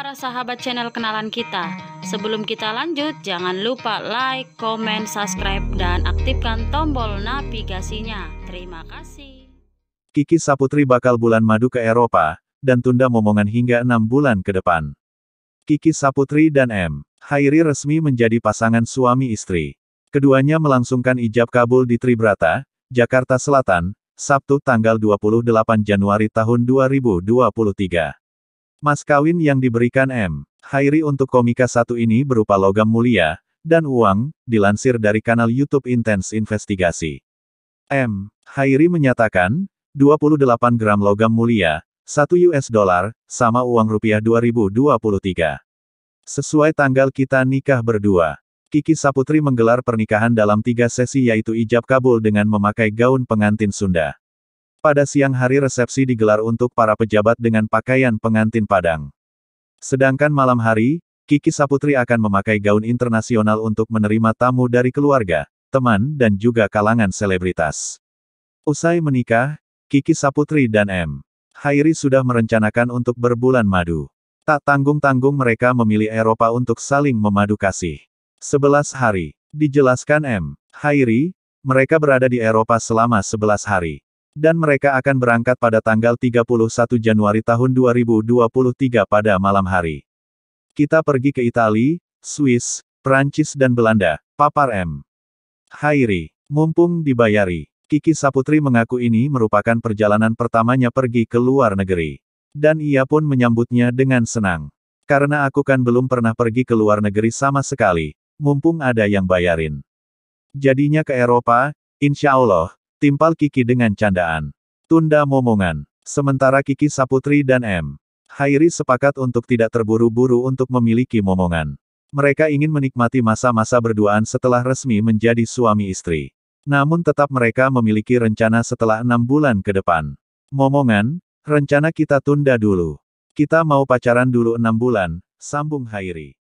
para sahabat channel kenalan kita. Sebelum kita lanjut, jangan lupa like, comment, subscribe, dan aktifkan tombol navigasinya. Terima kasih. Kiki Saputri bakal bulan madu ke Eropa, dan tunda momongan hingga enam bulan ke depan. Kiki Saputri dan M. Hairi resmi menjadi pasangan suami istri. Keduanya melangsungkan ijab kabul di Tribrata, Jakarta Selatan, Sabtu tanggal 28 Januari tahun 2023. Mas kawin yang diberikan M. Hairi untuk komika satu ini berupa logam mulia, dan uang, dilansir dari kanal YouTube Intens Investigasi. M. Hairi menyatakan, 28 gram logam mulia, 1 US dollar, sama uang rupiah 2023. Sesuai tanggal kita nikah berdua. Kiki Saputri menggelar pernikahan dalam tiga sesi yaitu ijab kabul dengan memakai gaun pengantin Sunda. Pada siang hari resepsi digelar untuk para pejabat dengan pakaian pengantin Padang. Sedangkan malam hari, Kiki Saputri akan memakai gaun internasional untuk menerima tamu dari keluarga, teman dan juga kalangan selebritas. Usai menikah, Kiki Saputri dan M. Hairi sudah merencanakan untuk berbulan madu. Tak tanggung-tanggung mereka memilih Eropa untuk saling memadu kasih. Sebelas hari. Dijelaskan M. Hairi, mereka berada di Eropa selama sebelas hari. Dan mereka akan berangkat pada tanggal 31 Januari tahun 2023 pada malam hari. Kita pergi ke Italia, Swiss, Prancis dan Belanda, papar M. Hairi, mumpung dibayari. Kiki Saputri mengaku ini merupakan perjalanan pertamanya pergi ke luar negeri. Dan ia pun menyambutnya dengan senang. Karena aku kan belum pernah pergi ke luar negeri sama sekali, mumpung ada yang bayarin. Jadinya ke Eropa, insya Allah, Timpal Kiki dengan candaan. Tunda momongan. Sementara Kiki Saputri dan M. Hairi sepakat untuk tidak terburu-buru untuk memiliki momongan. Mereka ingin menikmati masa-masa berduaan setelah resmi menjadi suami istri. Namun tetap mereka memiliki rencana setelah enam bulan ke depan. Momongan, rencana kita tunda dulu. Kita mau pacaran dulu enam bulan, sambung Hairi.